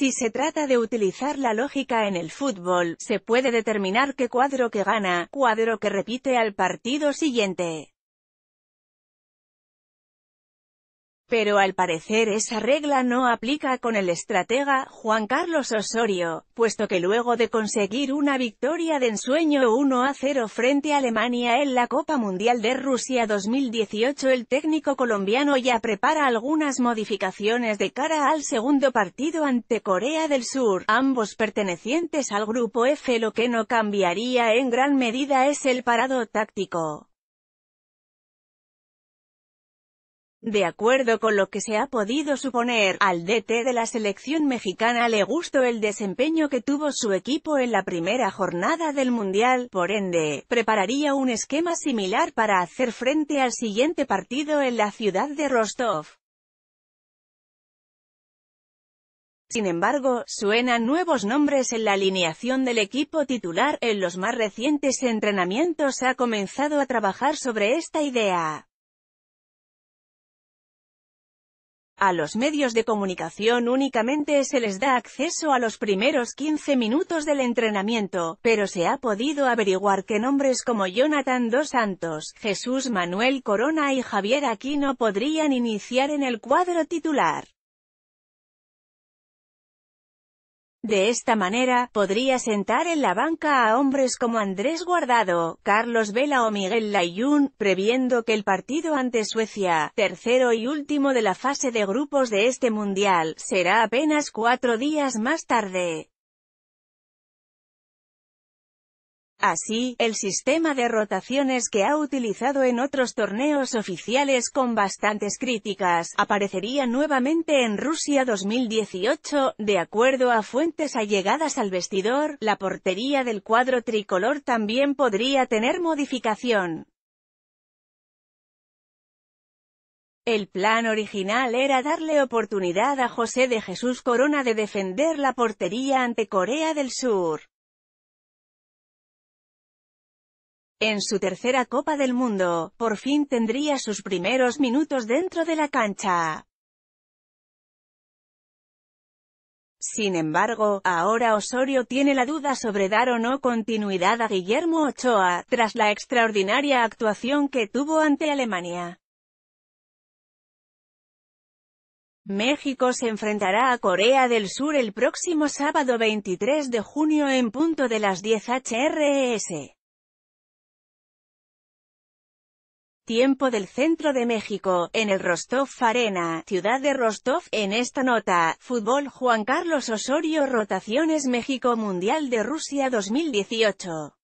Si se trata de utilizar la lógica en el fútbol, se puede determinar qué cuadro que gana, cuadro que repite al partido siguiente. Pero al parecer esa regla no aplica con el estratega, Juan Carlos Osorio, puesto que luego de conseguir una victoria de ensueño 1 a 0 frente a Alemania en la Copa Mundial de Rusia 2018 el técnico colombiano ya prepara algunas modificaciones de cara al segundo partido ante Corea del Sur, ambos pertenecientes al Grupo F lo que no cambiaría en gran medida es el parado táctico. De acuerdo con lo que se ha podido suponer, al DT de la selección mexicana le gustó el desempeño que tuvo su equipo en la primera jornada del Mundial, por ende, prepararía un esquema similar para hacer frente al siguiente partido en la ciudad de Rostov. Sin embargo, suenan nuevos nombres en la alineación del equipo titular, en los más recientes entrenamientos ha comenzado a trabajar sobre esta idea. A los medios de comunicación únicamente se les da acceso a los primeros 15 minutos del entrenamiento, pero se ha podido averiguar que nombres como Jonathan Dos Santos, Jesús Manuel Corona y Javier Aquino podrían iniciar en el cuadro titular. De esta manera, podría sentar en la banca a hombres como Andrés Guardado, Carlos Vela o Miguel Layún, previendo que el partido ante Suecia, tercero y último de la fase de grupos de este Mundial, será apenas cuatro días más tarde. Así, el sistema de rotaciones que ha utilizado en otros torneos oficiales con bastantes críticas, aparecería nuevamente en Rusia 2018, de acuerdo a fuentes allegadas al vestidor, la portería del cuadro tricolor también podría tener modificación. El plan original era darle oportunidad a José de Jesús Corona de defender la portería ante Corea del Sur. En su tercera Copa del Mundo, por fin tendría sus primeros minutos dentro de la cancha. Sin embargo, ahora Osorio tiene la duda sobre dar o no continuidad a Guillermo Ochoa, tras la extraordinaria actuación que tuvo ante Alemania. México se enfrentará a Corea del Sur el próximo sábado 23 de junio en punto de las 10 HRS. E tiempo del centro de México, en el Rostov farena ciudad de Rostov. En esta nota, fútbol Juan Carlos Osorio Rotaciones México Mundial de Rusia 2018.